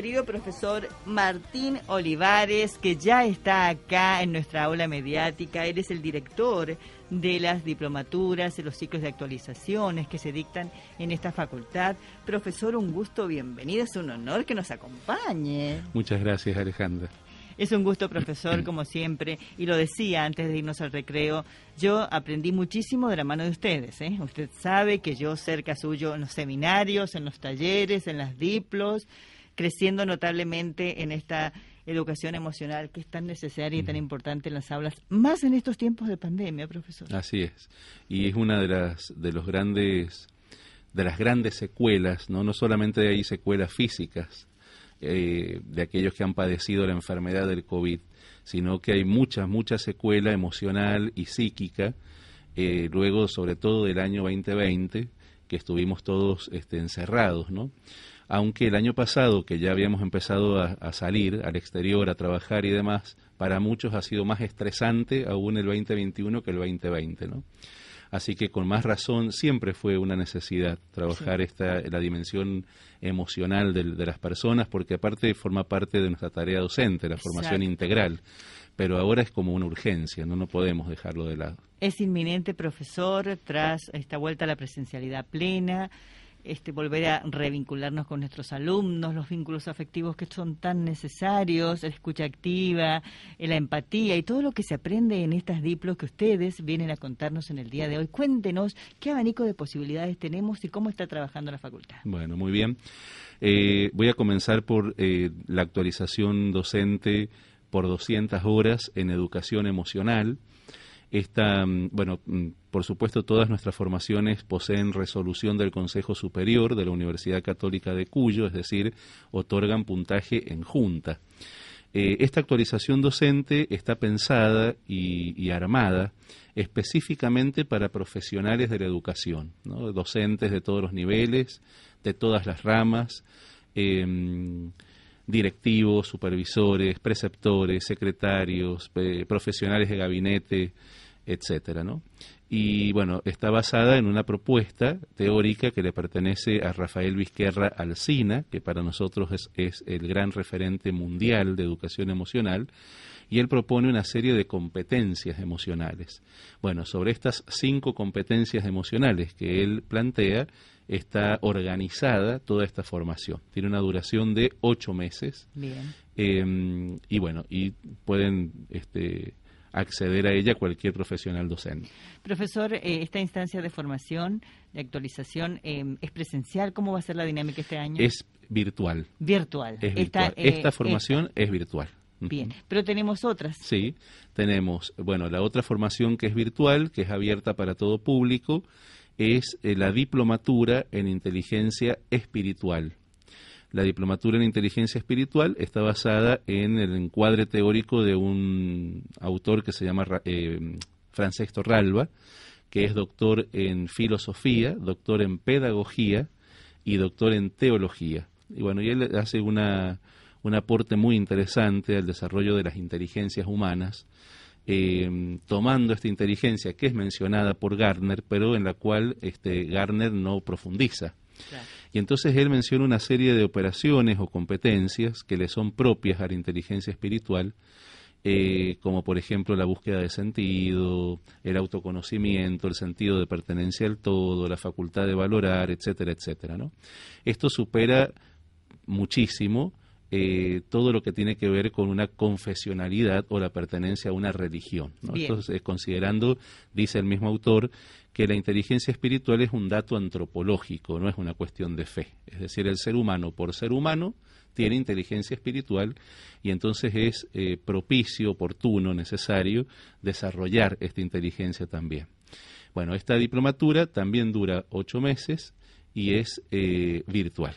querido profesor Martín Olivares, que ya está acá en nuestra aula mediática. Eres el director de las diplomaturas, de los ciclos de actualizaciones que se dictan en esta facultad. Profesor, un gusto, bienvenido. Es un honor que nos acompañe. Muchas gracias, Alejandra. Es un gusto, profesor, como siempre. Y lo decía antes de irnos al recreo, yo aprendí muchísimo de la mano de ustedes. ¿eh? Usted sabe que yo cerca suyo en los seminarios, en los talleres, en las diplos creciendo notablemente en esta educación emocional que es tan necesaria y tan importante en las aulas, más en estos tiempos de pandemia, profesor. Así es. Y es una de las de los grandes de las grandes secuelas, no no solamente hay secuelas físicas eh, de aquellos que han padecido la enfermedad del COVID, sino que hay muchas muchas secuelas emocional y psíquica eh, luego sobre todo del año 2020 que estuvimos todos este, encerrados, ¿no? aunque el año pasado, que ya habíamos empezado a, salir al exterior, a trabajar y demás, para muchos ha sido más estresante aún el 2021 que el 2020, ¿no? Así que con más razón siempre fue una necesidad trabajar esta, la dimensión emocional de, las personas, porque aparte forma parte de nuestra tarea docente, la formación integral. Pero ahora es como una urgencia, no, no podemos dejarlo de lado. Es inminente, profesor, tras esta vuelta a la presencialidad plena este, volver a revincularnos con nuestros alumnos, los vínculos afectivos que son tan necesarios, la escucha activa, la empatía y todo lo que se aprende en estas diplos que ustedes vienen a contarnos en el día de hoy. Cuéntenos qué abanico de posibilidades tenemos y cómo está trabajando la facultad. Bueno, muy bien. Eh, voy a comenzar por eh, la actualización docente por 200 horas en educación emocional. Esta, mm, bueno, mm, por supuesto, todas nuestras formaciones poseen resolución del Consejo Superior de la Universidad Católica de Cuyo, es decir, otorgan puntaje en junta. Eh, esta actualización docente está pensada y, armada específicamente para profesionales de la educación, docentes de todos los niveles, de todas las ramas. Eh, directivos, supervisores, preceptores, secretarios, profesionales de gabinete, etcétera, ¿no? Y bueno, está basada en una propuesta teórica que le pertenece a Rafael Vizquerra Alcina, que para nosotros es el gran referente mundial de educación emocional, y él propone una serie de competencias emocionales. Bueno, sobre estas cinco competencias emocionales que él plantea, está organizada toda esta formación. Tiene una duración de ocho meses. Bien. Em, y bueno, y pueden este, acceder a ella cualquier profesional docente. Profesor, eh, esta instancia de formación, de actualización, em, ¿es presencial? ¿Cómo va a ser la dinámica este año? Es virtual. Virtual. Eh, esta, formación es virtual. Bien, pero tenemos otras. Sí, tenemos, bueno, la otra formación que es virtual, que es abierta para todo público, es eh, la diplomatura en inteligencia espiritual. La diplomatura en inteligencia espiritual está basada en el encuadre teórico de un autor que se llama eh, Francesco que es doctor en filosofía, doctor en pedagogía y doctor en teología. Y bueno, y él hace una, un aporte muy interesante al desarrollo de las inteligencias humanas Em, tomando esta inteligencia que es mencionada por Gardner, pero en la cual este, Gardner no profundiza. Y entonces él menciona una serie de operaciones o competencias que le son propias a la inteligencia espiritual, eh, como por ejemplo la búsqueda de sentido, el autoconocimiento, el sentido de pertenencia al todo, la facultad de valorar, etcétera, etcétera. Esto supera muchísimo eh, todo lo que tiene que ver con una confesionalidad o la pertenencia a una religión. Entonces, eh, considerando, dice el mismo autor, que la inteligencia espiritual es un dato antropológico, no es una cuestión de fe. Es decir, el ser humano por ser humano tiene inteligencia espiritual y entonces es eh, propicio, oportuno, necesario desarrollar esta inteligencia también. Bueno, esta diplomatura también dura ocho meses y es virtual.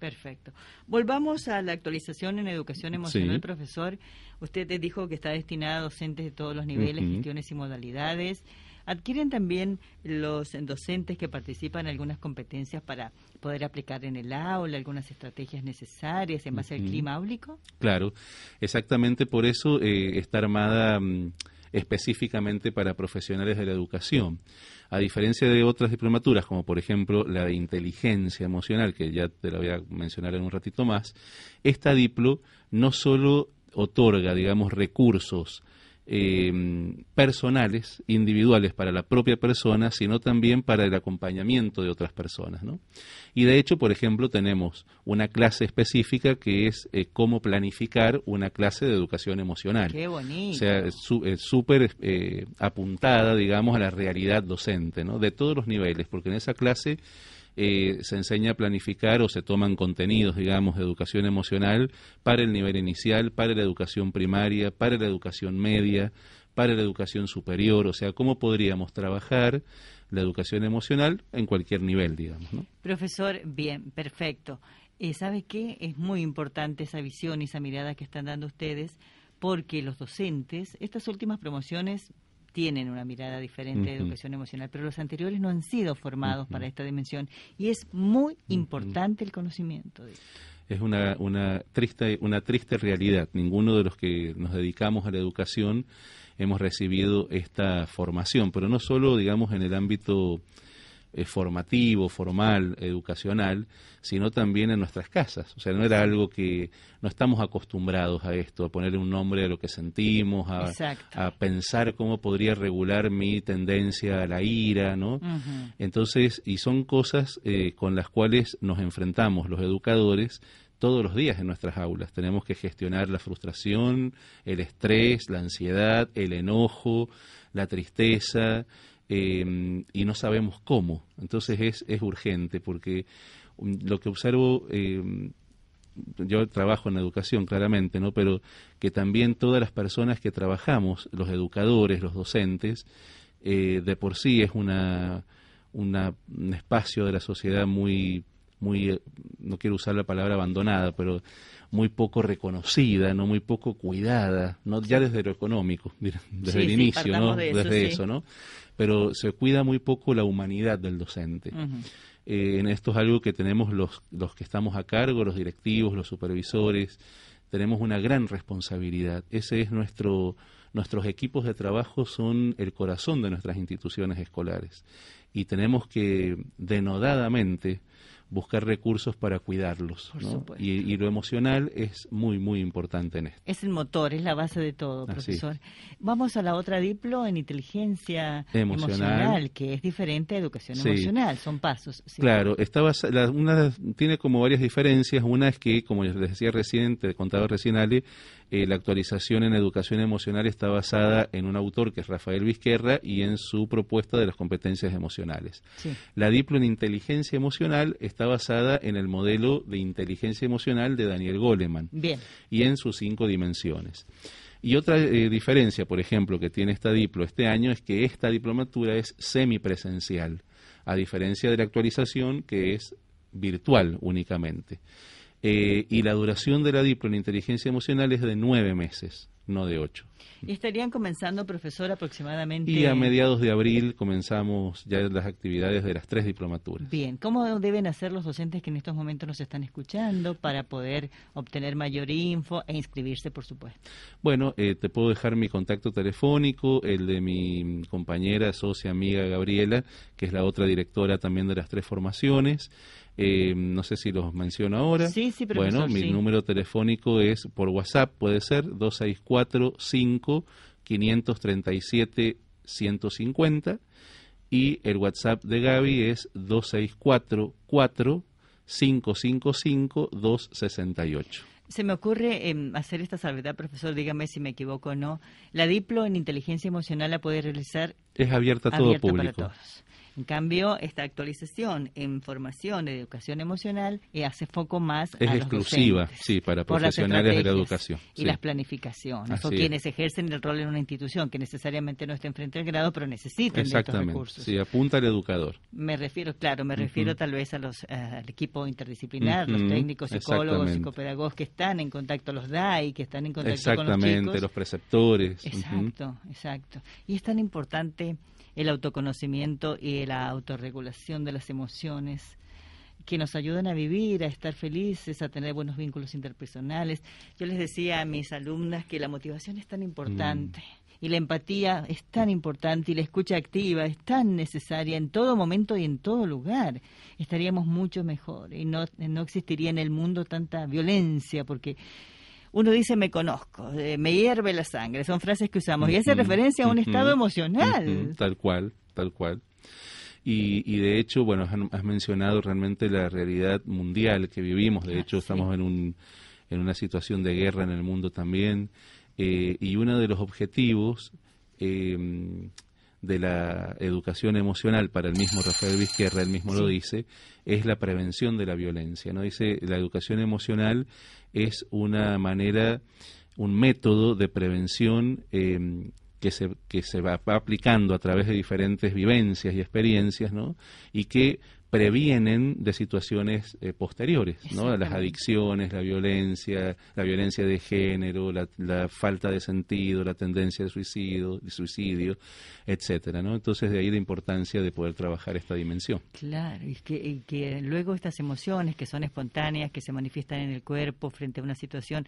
Perfecto. Volvamos a la actualización en educación emocional, profesor. Usted te dijo que está destinada a docentes de todos los niveles, gestiones y modalidades. Adquieren también los docentes que participan algunas competencias para poder aplicar en el aula algunas estrategias necesarias en base al clima áulico. Claro, exactamente por eso eh, está armada. Mm, específicamente para profesionales de la educación. A diferencia de otras diplomaturas, como por ejemplo la de inteligencia emocional, que ya te la voy a mencionar en un ratito más, esta diplo no solo otorga, digamos, recursos eh, personales, individuales para la propia persona, sino también para el acompañamiento de otras personas. ¿no? Y de hecho, por ejemplo, tenemos una clase específica que es eh, cómo planificar una clase de educación emocional. Qué bonito. O sea, súper eh, apuntada, digamos, a la realidad docente, ¿no? de todos los niveles, porque en esa clase eh, se enseña a planificar o se toman contenidos, digamos, de educación emocional para el nivel inicial, para la educación primaria, para la educación media, para la educación superior, o sea, cómo podríamos trabajar la educación emocional en cualquier nivel, digamos. Profesor, bien, perfecto. Eh, ¿Sabe qué? Es muy importante esa visión y esa mirada que están dando ustedes, porque los docentes, estas últimas promociones tienen una mirada diferente de educación emocional, pero los anteriores no han sido formados para esta dimensión y es muy importante el conocimiento de Es una, una, triste, una triste realidad. Ninguno de los que nos dedicamos a la educación hemos recibido esta formación, pero no solo, digamos, en el ámbito eh, formativo, formal, educacional, sino también en nuestras casas. O sea, no era algo que no estamos acostumbrados a esto, a ponerle un nombre a lo que sentimos, a, pensar cómo podría regular mi tendencia a la ira, ¿no? Entonces, y son cosas eh, con las cuales nos enfrentamos los educadores todos los días en nuestras aulas. Tenemos que gestionar la frustración, el estrés, la ansiedad, el enojo, la tristeza, Em, y no sabemos cómo. Entonces es, urgente porque um, lo que observo, em, yo trabajo en educación claramente, ¿no? pero que también todas las personas que trabajamos, los educadores, los docentes, eh, de por sí es una, un espacio de la sociedad muy muy, eh, no quiero usar la palabra abandonada, pero muy poco reconocida, no muy poco cuidada, no ya desde lo económico, desde el inicio, desde eso, ¿no? Pero se cuida muy poco la humanidad del docente. Eh, en esto es algo que tenemos los, los que estamos a cargo, los directivos, los supervisores, tenemos una gran responsabilidad. Ese es nuestro nuestros equipos de trabajo son el corazón de nuestras instituciones escolares y tenemos que denodadamente buscar recursos para cuidarlos. Y, lo emocional es muy, muy importante en esto. Es el motor, es la base de todo, profesor. Vamos a la otra diplo en inteligencia emocional, que es diferente a educación emocional, son pasos. Claro, está una tiene como varias diferencias. Una es que, como les decía recién, te contaba recién ali eh, la actualización en educación emocional está basada en un autor que es Rafael Vizquerra y en su propuesta de las competencias emocionales. La Diplo en inteligencia emocional está basada en el modelo de inteligencia emocional de Daniel Goleman y en sus cinco dimensiones. Y otra eh, diferencia, por ejemplo, que tiene esta diplo este año es que esta diplomatura es semipresencial, a diferencia de la actualización que es virtual únicamente. Eh, y la duración de la diplo en inteligencia emocional es de nueve meses no de 8. ¿Y estarían comenzando, profesor, aproximadamente? Y a mediados de abril comenzamos ya las actividades de las tres diplomaturas. Bien, ¿cómo deben hacer los docentes que en estos momentos nos están escuchando para poder obtener mayor info e inscribirse, por supuesto? Bueno, eh, te puedo dejar mi contacto telefónico, el de mi compañera, socia, amiga Gabriela, que es la otra directora también de las tres formaciones. Eh, no sé si los menciono ahora. Sí, sí, profesor, Bueno, mi número telefónico es por WhatsApp, puede ser 264 cinco 537 150 y el WhatsApp de Gaby es 2644 555 268. Se me ocurre em, hacer esta salvedad, profesor, dígame si me equivoco o no. La Diplo en inteligencia emocional la puede realizar. Es abierta a todo público. En cambio, esta actualización en formación de educación emocional eh, hace foco más es a exclusiva, los docentes, sí, para profesionales de la educación y las planificaciones o quienes ejercen el rol en una institución que necesariamente no estén frente al grado, pero necesitan de estos recursos. Sí, apunta al educador. Me refiero, claro, me refiero tal vez los eh, al equipo interdisciplinar, los técnicos, psicólogos, psicopedagogos que están en contacto los DAI, que están en contacto con los chicos. los preceptores. Exacto, exacto. Y es tan importante el autoconocimiento y el la autorregulación de las emociones, que nos ayudan a vivir, a estar felices, a tener buenos vínculos interpersonales. Yo les decía a mis alumnas que la motivación es tan importante. Mm. y la empatía es tan importante y la escucha activa es tan necesaria en todo momento y en todo lugar. Estaríamos mucho mejor y no, existiría en el mundo tanta violencia porque uno dice me conozco, eh, me hierve la sangre, son frases que usamos y hace referencia a un estado emocional. Tal cual, tal cual. Y, de hecho, bueno, has, mencionado realmente la realidad mundial que vivimos. De ah, hecho, estamos en, un, en una situación de guerra en el mundo también. Eh, y uno de los objetivos em, de la educación emocional para el mismo Rafael Vizquerra, él mismo lo dice, es la prevención de la violencia. ¿no? Dice, la educación emocional es una manera, un método de prevención eh, que se, que se va, aplicando a través de diferentes vivencias y experiencias, ¿no? Y que previenen de situaciones eh, posteriores, ¿no? Las adicciones, la violencia, la violencia de género, la, falta de sentido, la tendencia al suicidio, de suicidio, etcétera, ¿no? Entonces de ahí la importancia de poder trabajar esta dimensión. Claro, y que luego estas emociones que son espontáneas, que se manifiestan en el cuerpo frente a una situación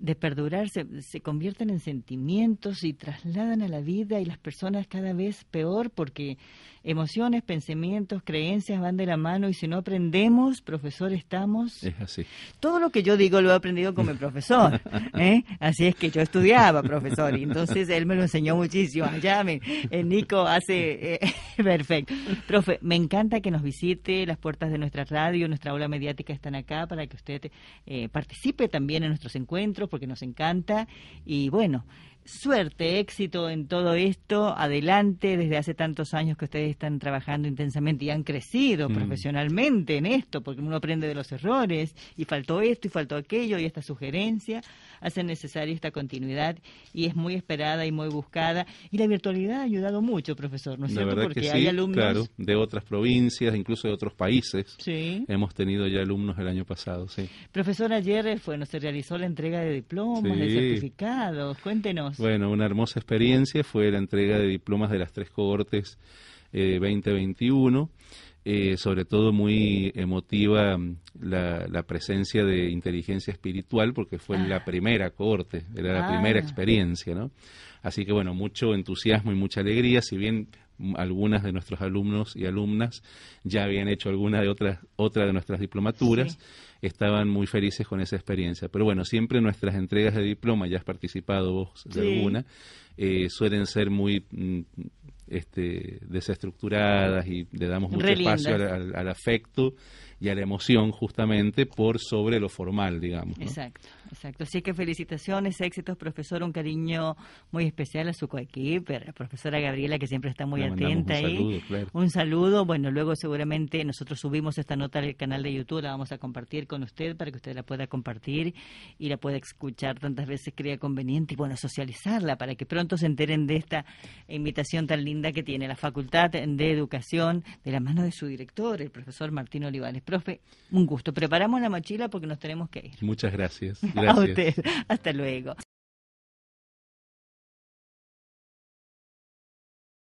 de perdurar se, convierten en sentimientos y trasladan a la vida y las personas cada vez peor porque emociones, pensamientos, creencias van de la mano y si no aprendemos, profesor, estamos... Es así. Todo lo que yo digo lo he aprendido con mi profesor. ¿eh? Así es que yo estudiaba, profesor, y entonces él me lo enseñó muchísimo. Ya, me, eh, Nico hace... Eh, perfecto. Profe, me encanta que nos visite, las puertas de nuestra radio, nuestra aula mediática están acá para que usted participe también en nuestros encuentros porque nos encanta y bueno, Suerte, éxito en todo esto, adelante, desde hace tantos años que ustedes están trabajando intensamente y han crecido mm. profesionalmente en esto, porque uno aprende de los errores y faltó esto y faltó aquello y esta sugerencia, hace necesaria esta continuidad y es muy esperada y muy buscada. Y la virtualidad ha ayudado mucho, profesor, ¿no es cierto? Porque hay alumnos... de otras provincias, incluso de otros países. Sí. Hemos tenido ya alumnos el año pasado, sí. Profesor, ayer eh, se realizó la entrega de diplomas, de certificados, cuéntenos. Bueno, una hermosa experiencia fue la entrega de diplomas de las tres cohortes 2021. Eh, eh, sobre todo muy emotiva mm, la, presencia de inteligencia espiritual porque fue la ah. primera cohorte, era la ah. primera experiencia, ¿no? Así que bueno, mucho entusiasmo y mucha alegría, si bien algunas de nuestros alumnos y alumnas ya habían hecho alguna de otras otra de nuestras diplomaturas, estaban muy felices con esa experiencia. Pero bueno, siempre nuestras entregas de diploma, ya has participado vos de alguna, eh, suelen ser muy mm, este, desestructuradas y le damos mucho espacio al afecto y a la emoción justamente por sobre lo formal, digamos. Exacto, exacto. Así que felicitaciones, éxitos, profesor. Un cariño muy especial a su coequiper, a la profesora Gabriela, que siempre está muy atenta un Saludo, Un saludo. Bueno, luego seguramente nosotros subimos esta nota al canal de YouTube, la vamos a compartir con usted para que usted la pueda compartir y la pueda escuchar tantas veces crea conveniente y bueno, socializarla para que pronto se enteren de esta invitación tan linda que tiene la Facultad de Educación de la mano de su director, el profesor Martín Olivares. Profe, un gusto. Preparamos la mochila porque nos tenemos que ir. Muchas gracias. gracias. A usted. Hasta luego.